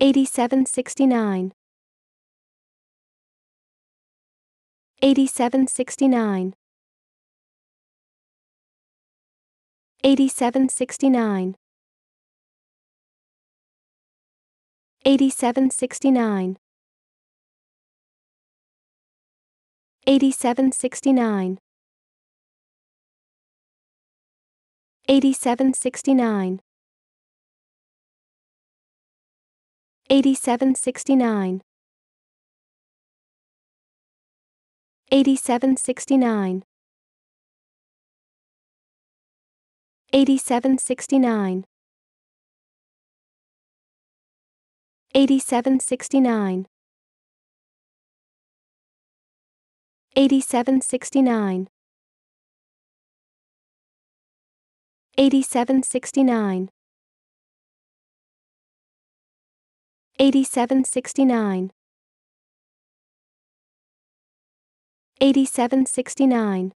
8769 8769 8769 8769 8769 8769 8769 8769 8769 8769 8769 8769 8769 8769